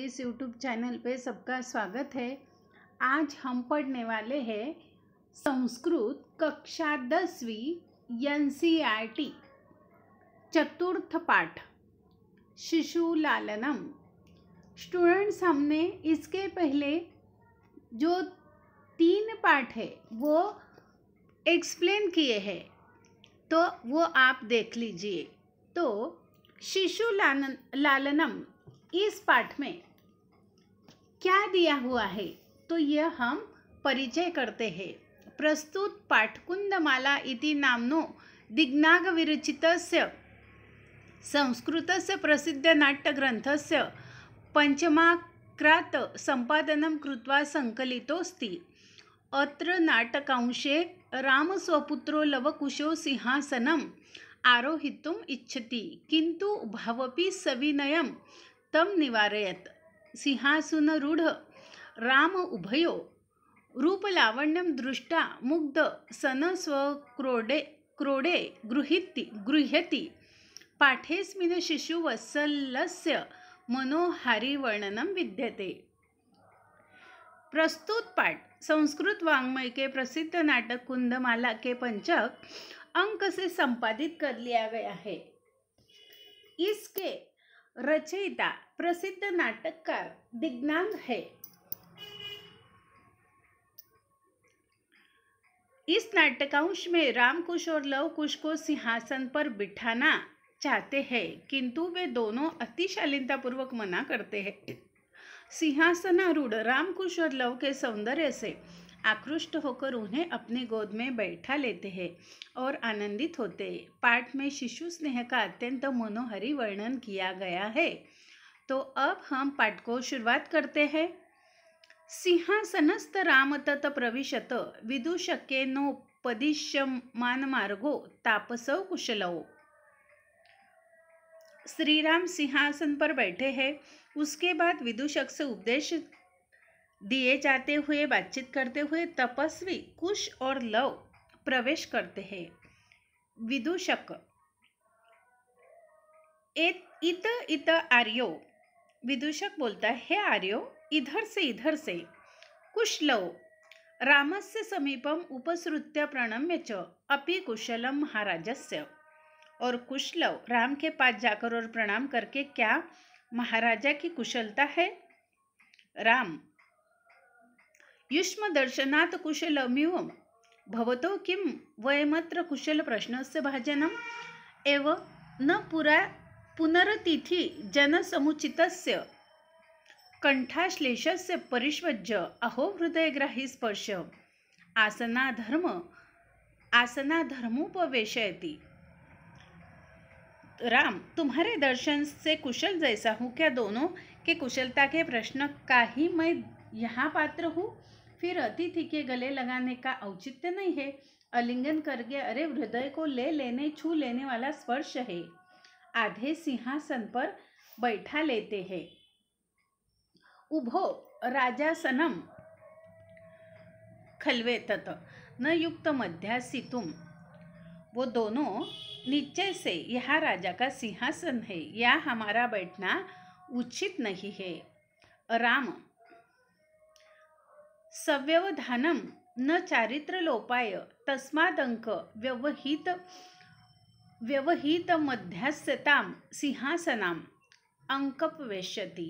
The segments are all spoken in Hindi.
इस यूट्यूब चैनल पे सबका स्वागत है आज हम पढ़ने वाले हैं संस्कृत कक्षा दसवीं एन सी आर टी चतुर्थ पाठ शिशु लालनम स्टूडेंट्स हमने इसके पहले जो तीन पाठ है वो एक्सप्लेन किए हैं तो वो आप देख लीजिए तो शिशु लालन लालनम इस पाठ में क्या दिया हुआ है तो यह हम परिचय करते हैं प्रस्तुत पाठकुंदमाला इति नामनो दिग्नाग विरचितस्य संस्कृतस्य से पंचमाक्रात संपादन कृत्वा संकलितोस्ती अत्र नाटकांशे रामस्वपुत्रो लवकुशो सिंहासनम आरोहितुम इच्छति किंतु भावपि सविनयं तम निवारयत रूढ राम उभयो रूपलावण्यं दृष्टा मुग्ध सन स्वक्रोडे क्रोडे गृहीति गृह्यति पाठेस्मिन् शिशुवत्सलस्य मनोहारीवर्णनं विद्यते प्रस्तुत पाठ संस्कृत वाङ्मयके प्रसिद्ध नाटक कुंदमाला के पंचक अंक से संपादित कर लिया गया है इसके रचयिता प्रसिद्ध नाटककार दिग्नांग है इस नाटकांश में रामकुश और लवकुश को सिंहासन पर बिठाना चाहते हैं किंतु वे दोनों अति शालीनतापूर्वक मना करते हैं सिंहासनारूढ़ रामकुश और लव के सौंदर्य से आकृष्ट होकर उन्हें अपनी गोद में बैठा लेते हैं और आनंदित होते पाठ में शिशु स्नेह का अत्यंत मनोहरी वर्णन किया गया है तो अब हम पाठ को शुरुआत करते हैं सिंहासनस्थ तत प्रविशत विदुषके नोपदिश्यमान मार्गो तापसव कुशल श्री राम सिंहासन पर बैठे हैं उसके बाद विदुषक से उपदेश दिए जाते हुए बातचीत करते हुए तपस्वी कुश और लव प्रवेश करते हैं विदुषक इत इत आर्यो विदूषक बोलता है हे आर्यो इधर से इधर से कुश कुशलव रामस्य समीपम उपसृत्य प्रणम्य च अपि कुशलम महाराजस्य और कुशलव राम के पास जाकर और प्रणाम करके क्या महाराजा की कुशलता है राम युष्म दर्शनात् कुशलमिव भवतो किम वयमत्र कुशल प्रश्न से भाजनम एव न पुरा पुनरतिथि जनसमुचित कंठाश्लेषस्य परिष्वज्य अहो हृदयग्राही स्पर्श आसनाधर्म आसनाधर्मोपवेशयति राम तुम्हारे दर्शन से कुशल जैसा हूँ क्या दोनों के कुशलता के प्रश्न का ही मैं यहाँ पात्र हूँ फिर अतिथि के गले लगाने का औचित्य नहीं है अलिंगन करके अरे हृदय को ले लेने छू लेने वाला स्पर्श है आधे सिंहासन पर बैठा लेते हैं उभो राजा राजासनम खलवेतत न युक्त मध्यासितुम वो दोनों निश्चय से यह राजा का सिंहासन है यह हमारा बैठना उचित नहीं है राम सव्यवधानम न चारित्र लोपाय तस्मादंक व्यवहित मध्यस्थता सिंहासनाम अंकप वेश्यति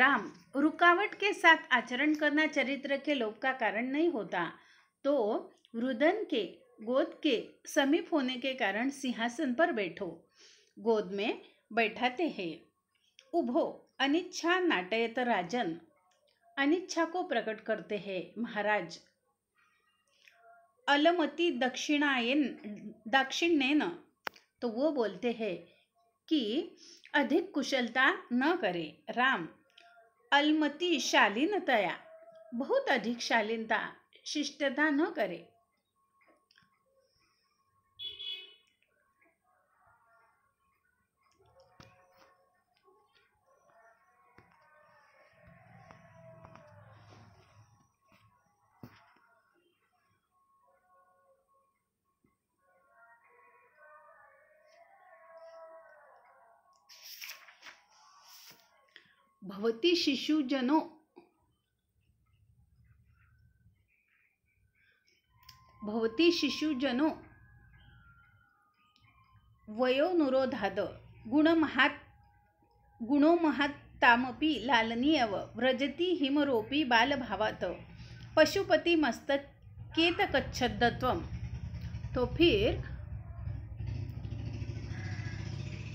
राम रुकावट के साथ आचरण करना चरित्र के लोभ का कारण नहीं होता तो रुदन के गोद के समीप होने के कारण सिंहासन पर बैठो गोद में बैठाते हैं उभो अनिच्छा नाटयत राजन अनिच्छा को प्रकट करते हैं महाराज अलमति दक्षिणायन दक्षिण तो वो बोलते हैं कि अधिक कुशलता न करें राम अलमति शालीनतया बहुत अधिक शालीनता शिष्टता न करे शिशु शिशुजनो भवती शिशुजनो वयोनुरोधाद गुणमहात् लालनी लालनीयव व्रजती हिमरोपी बालभावात पशुपति कच्छद्दत्वम तो फिर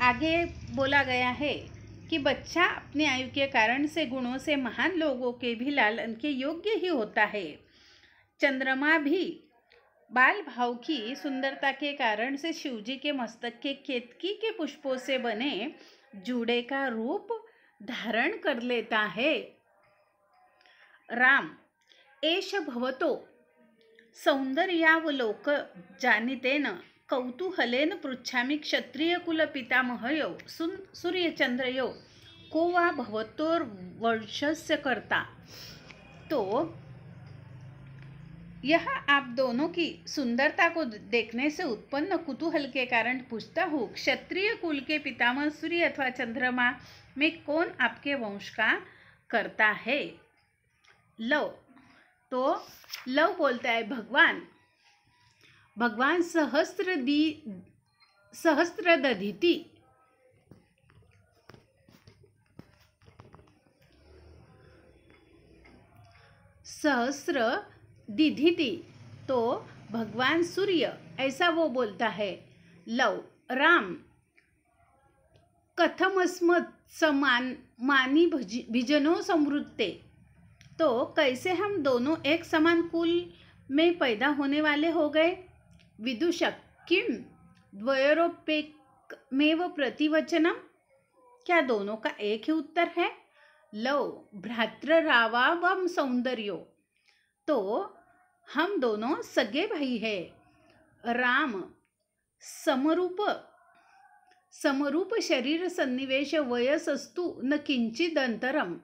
आगे बोला गया है कि बच्चा अपने आयु के कारण से गुणों से महान लोगों के भी लालन के योग्य ही होता है चंद्रमा भी बाल भाव की सुंदरता के कारण से शिवजी के मस्तक के केतकी के पुष्पों से बने जूड़े का रूप धारण कर लेता है राम ऐश भवतो सौंदर्यावलोक जानितेन पृछा पृच्छामि क्षत्रियकुलपितामहयौ सुन् यो को वा कर्ता तो यह आप दोनों की सुंदरता को देखने से उत्पन्न कुतूहल के कारण पूछता हूँ क्षत्रिय कुल के पितामह सूर्य अथवा चंद्रमा में कौन आपके वंश का करता है लव तो लव बोलता है भगवान भगवान सहस्त्र दी सहस्त्र दधिति सहस्र दिधिति तो भगवान सूर्य ऐसा वो बोलता है लव राम कथम अस्मत समान मानी भिजनो समृद्धे तो कैसे हम दोनों एक समान कुल में पैदा होने वाले हो गए विदुषक्यम द्वयरोपेक में वो प्रतिवचनम क्या दोनों का एक ही उत्तर है लव भ्रातृ रावा वम सौंदर्यो तो हम दोनों सगे भाई है राम समरूप समरूप शरीर सन्निवेश वयसस्तु न किंचित अंतरम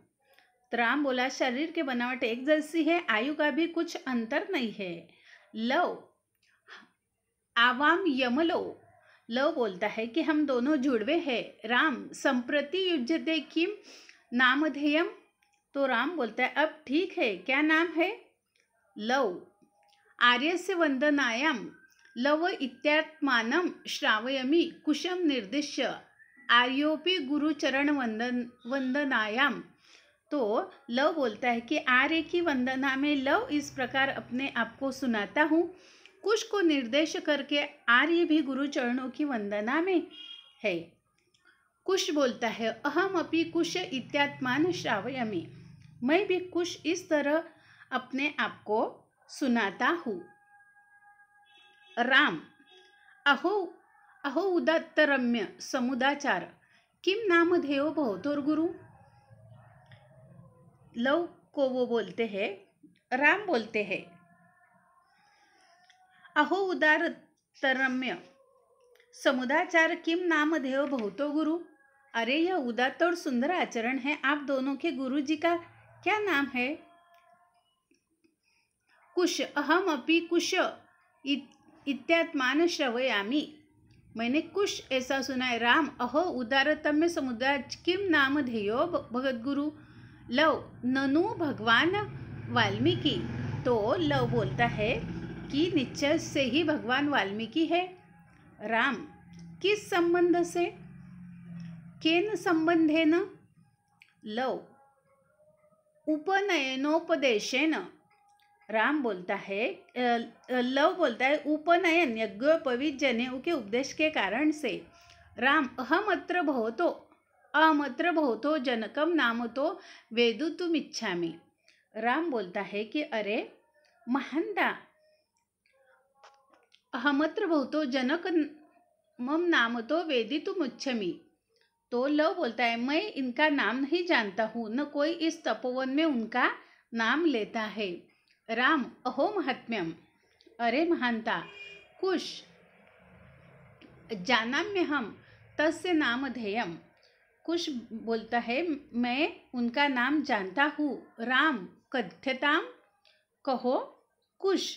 राम बोला शरीर के बनावट एक जैसी है आयु का भी कुछ अंतर नहीं है लव आवाम यमलो लव बोलता है कि हम दोनों जुड़वे हैं राम संप्रति युजते किम नामधेयम तो राम बोलता है अब ठीक है क्या नाम है लव आर्य से वंदनायम लव इत्यात्मान श्रावयमी कुशम निर्दिश्य आर्योपी गुरुचरण वंदन वंदनायाम तो लव बोलता है कि आर्य की वंदना में लव इस प्रकार अपने आप को सुनाता हूँ कुश को निर्देश करके आर्य भी गुरु चरणों की वंदना में है कुश बोलता है अहम अपनी कुश इत्यात्मान श्रावयमी मैं भी कुश इस तरह अपने आप को सुनाता हूँ राम अहो अहो उदात्तरम्य समुदाचार किम नाम ध्येयो भवतोर गुरु लव को वो बोलते हैं राम बोलते हैं अहो उदार तरम्य समुदाचार किम देव भवतो गुरु अरे यह उदात्त और सुंदर आचरण है आप दोनों के गुरु जी का क्या नाम है कुश अहम अपी कुश इत्यात्मान श्रवयामी मैंने कुश ऐसा सुना है राम अहो उदारतम्य समुदाय किम नाम धेयो भगत गुरु लव ननु भगवान वाल्मीकि तो लव बोलता है कि निश्चय से ही भगवान वाल्मीकि है राम किस संबंध से केन संबंधेन लव उपनयनोपदेशन राम बोलता है लव बोलता है उपनयन यज्ञोपवीत जनेऊ के उपदेश के कारण से राम अहमत्र अत्र भवतो अहमत्र भवतो जनकम नाम तो वेदु तुम इच्छा राम बोलता है कि अरे महंता अहमत्र भवतो जनक मम नाम तो वेदी तुम उच्छमी तो लव बोलता है मैं इनका नाम नहीं जानता हूँ न कोई इस तपोवन में उनका नाम लेता है राम अहो महात्म्यम अरे महानता कुश जानाम्य हम तस्य नाम ध्येयम कुश बोलता है मैं उनका नाम जानता हूँ राम कथ्यताम कहो कुश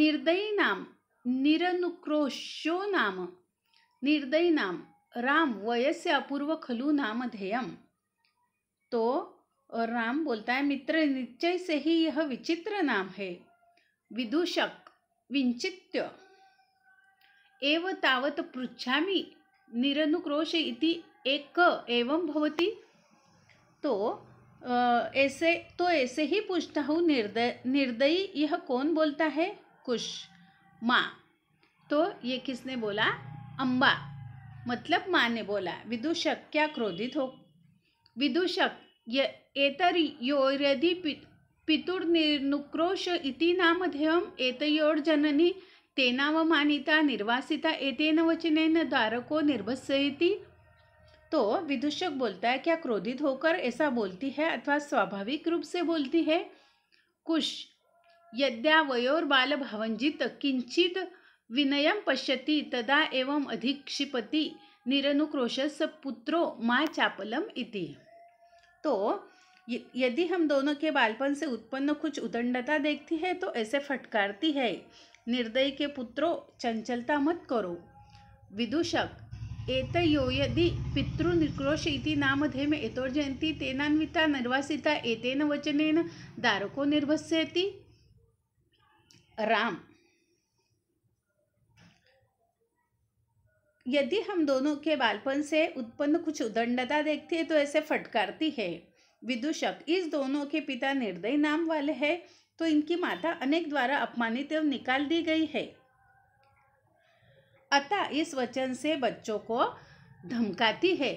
निर्दयी नाम निरनुक्रोशो नाम निर्दयी नाम राम वयस्य अपूर्व खलु नाम ध्येयम तो और राम बोलता है मित्र निश्चय से ही यह विचित्र नाम है विदूषक विंचित्य एव तावत पृछा निरनुक्रोश इति एक एवं भवति तो ऐसे तो ऐसे ही पूछता हूँ निर्दय निर्दयी यह कौन बोलता है कुश माँ तो ये किसने बोला अम्बा मतलब माँ ने बोला विदूषक क्या क्रोधित हो विदूषक ये एतर योरधि पितुर्निर्नुक्रोश इति नामधेयम एतयोर्जननी तेनावमानिता निर्वासिता एतेन वचन द्वारको निर्भसि तो विदूषक बोलता है क्या क्रोधित होकर ऐसा बोलती है अथवा स्वाभाविक रूप से बोलती है कुश यद्या वयोर्बालभावञ्जित् किञ्चित् विनयं पश्यति तदा एवम् अधिक्षिपति निरनुक्रोशस्य पुत्रो माँ चापलम इति तो यदि हम दोनों के बालपन से उत्पन्न कुछ उदंडता देखती है तो ऐसे फटकारती है निर्दय के पुत्रो चंचलता मत करो विदूषक एत यो यदि पितृनिक्रोश इति में एतोर्जयंती तेनान्विता निर्वासिता एतेन वचनेन दारको निर्भस्यती राम यदि हम दोनों के बालपन से उत्पन्न कुछ उदंडता देखती है तो ऐसे फटकारती है विदूषक इस दोनों के पिता निर्दयी नाम वाले हैं तो इनकी माता अनेक द्वारा अपमानित एवं निकाल दी गई है अतः इस वचन से बच्चों को धमकाती है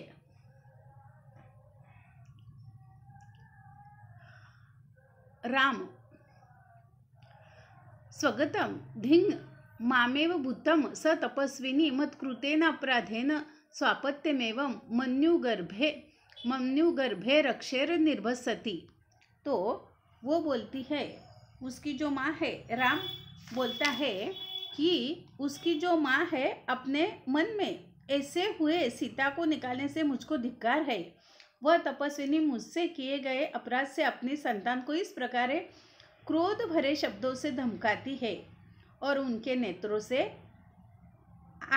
राम स्वगतम धिंग मामेव भूतम स तपस्विनी मत्कृतेनापराधेन स्वापत्यमेव मन्युगर्भे मन्युगर्भे रक्षेर निर्भसती तो वो बोलती है उसकी जो माँ है राम बोलता है कि उसकी जो माँ है अपने मन में ऐसे हुए सीता को निकालने से मुझको धिक्कार है वह तपस्विनी मुझसे किए गए अपराध से अपनी संतान को इस प्रकार क्रोध भरे शब्दों से धमकाती है और उनके नेत्रों से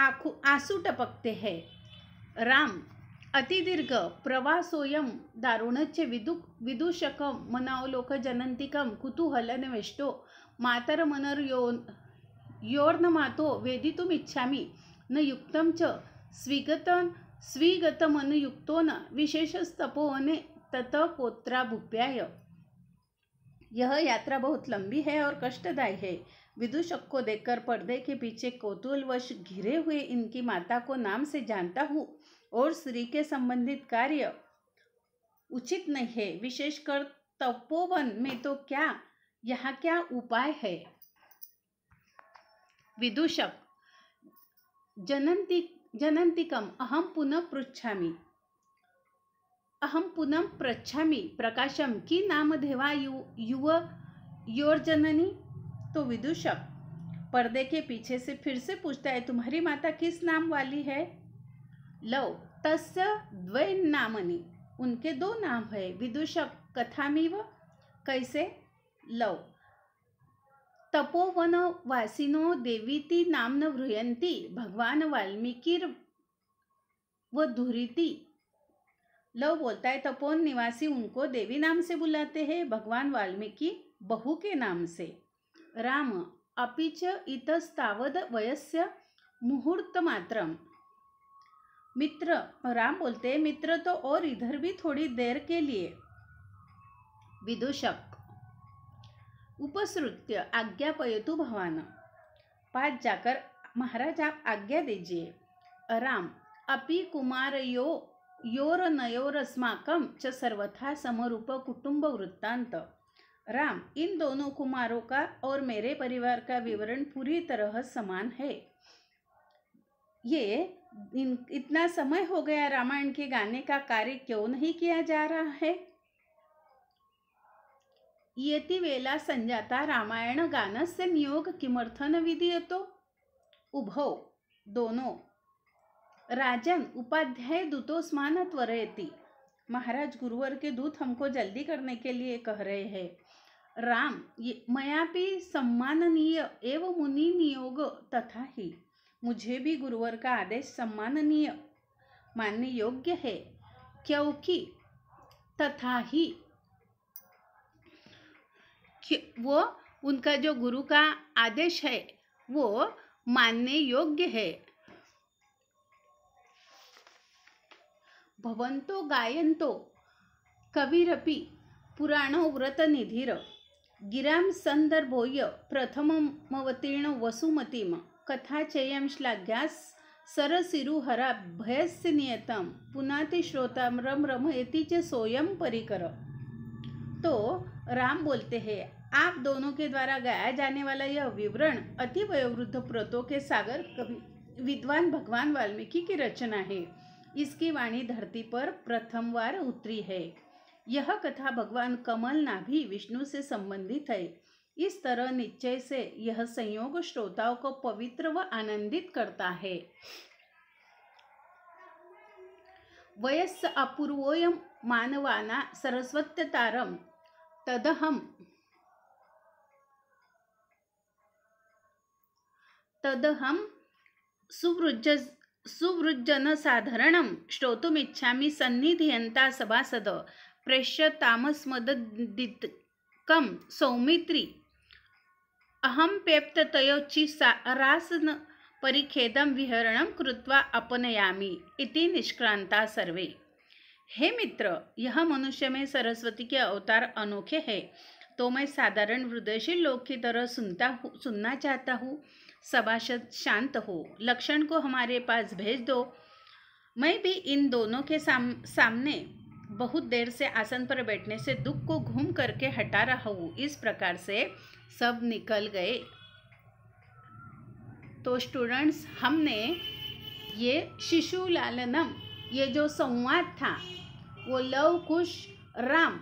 आंखों आंसू टपकते हैं राम अतिदीर्घ प्रवासोयम दारुणच्च विदु विदूषक मनावलोक जनंतिकम योर्न मातो वेदितुम इच्छा न युक्त च स्विगतन स्विगतमनुयुक्तो न विशेषस्तपोने भूप्याय यह यात्रा बहुत लंबी है और कष्टदायी है विदूषक को देखकर पर्दे के पीछे कौतूलवश घिरे हुए इनकी माता को नाम से जानता हूँ और स्त्री के संबंधित कार्य उचित नहीं है विशेषकर तपोवन में तो क्या यहाँ क्या उपाय है विदूषक जनंती जनंतिकम अहम पुनः पृछामी अहम पुनः प्रच्छा प्रकाशम की नामधेवा यु युव योर तो विदूषक पर्दे के पीछे से फिर से पूछता है तुम्हारी माता किस नाम वाली है लव तस् द्वय नामनी उनके दो नाम है विदूषक कथामिव कैसे लव तपोवन वासिनो देवीति नामन भगवान वाल्मीकि व धुरीती लव बोलता है तपोन निवासी उनको देवी नाम से बुलाते हैं भगवान वाल्मीकि बहु के नाम से राम अपिच इतस्तावद वयस्य मुहूर्त मात्रम मित्र राम बोलते हैं मित्र तो और इधर भी थोड़ी देर के लिए विदूषक उपसृत्य आज्ञा पयतु भवान पास जाकर महाराज आप आज्ञा दीजिए राम अपि कुमार यो योरनयोरस्माकम च सर्वथा समरूप कुटुंब वृत्तांत राम इन दोनों कुमारों का और मेरे परिवार का विवरण पूरी तरह समान है ये इन इतना समय हो गया रामायण के गाने का कार्य क्यों नहीं किया जा रहा है यति वेला संजाता रामायण गानस्य नियोग किमर्थन विधीयतो उभौ दोनों राजन उपाध्याय दूतों स्मान त्वरयती महाराज गुरुवर के दूत हमको जल्दी करने के लिए कह रहे हैं राम मयापि सम्माननीय एवं मुनि नियोग तथा ही मुझे भी गुरुवर का आदेश सम्माननीय मानने योग्य है क्योंकि तथा ही वो उनका जो गुरु का आदेश है वो मानने योग्य है भवंतो गायंतो कविरपी पुराणो व्रतनिधिर गिरां वसुमतीम प्रथममवतीर्ण वसुमतीं कथाचयं हरा भयस्य नियतम पुनाति श्रोताम रम रम च सोयम परिकर तो राम बोलते है आप दोनों के द्वारा गाया जाने वाला यह विवरण अति वयोवृद्ध के सागर विद्वान भगवान वाल्मीकि की रचना है इसकी वाणी धरती पर प्रथम बार उतरी है यह कथा भगवान कमल नाभि विष्णु से संबंधित है इस तरह निश्चय से यह संयोग श्रोताओं को पवित्र व आनंदित करता है वयस्य अपूर्वोयम मानवाना सरस्वत्यतारम तदहम तदहम सुवृज सुवृजन सुवृज्जनसाधारणं श्रोतुमिच्छामि सन्निधियन्ता सभासद प्रेष्यतामस्मददिकं सौमित्री अहं पेप्ततयोच्चिसारासन परिखेदं विहरणं कृत्वा अपनयामि इति निष्क्रांता सर्वे हे मित्र यह मनुष्य में सरस्वती के अवतार अनोखे है तो मैं साधारण हृदयशील लोग की तरह सुनता हूँ सुनना चाहता हूँ सभासद शांत हो लक्षण को हमारे पास भेज दो मैं भी इन दोनों के साम, सामने बहुत देर से आसन पर बैठने से दुख को घूम करके हटा रहा हूँ इस प्रकार से सब निकल गए तो स्टूडेंट्स हमने ये शिशु लालनम ये जो संवाद था वो लव कुश राम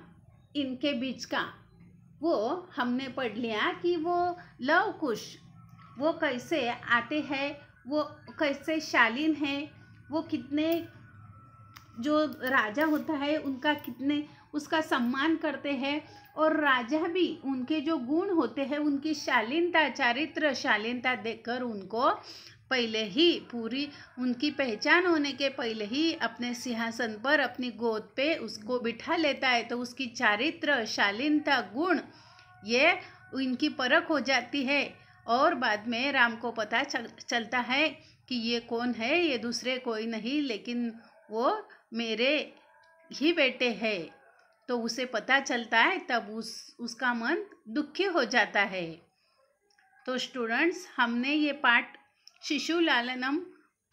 इनके बीच का वो हमने पढ़ लिया कि वो लव कुश वो कैसे आते हैं वो कैसे शालीन हैं वो कितने जो राजा होता है उनका कितने उसका सम्मान करते हैं और राजा भी उनके जो गुण होते हैं उनकी शालीनता चारित्र शालीनता देखकर उनको पहले ही पूरी उनकी पहचान होने के पहले ही अपने सिंहासन पर अपनी गोद पे उसको बिठा लेता है तो उसकी चारित्र शालीनता गुण ये इनकी परख हो जाती है और बाद में राम को पता चल, चलता है कि ये कौन है ये दूसरे कोई नहीं लेकिन वो मेरे ही बेटे है तो उसे पता चलता है तब उस उसका मन दुखी हो जाता है तो स्टूडेंट्स हमने ये पाठ शिशु लालनम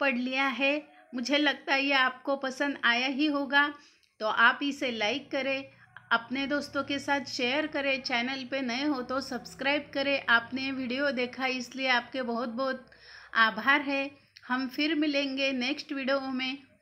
पढ़ लिया है मुझे लगता है ये आपको पसंद आया ही होगा तो आप इसे लाइक करें अपने दोस्तों के साथ शेयर करें चैनल पे नए हो तो सब्सक्राइब करें आपने वीडियो देखा इसलिए आपके बहुत बहुत आभार है हम फिर मिलेंगे नेक्स्ट वीडियो में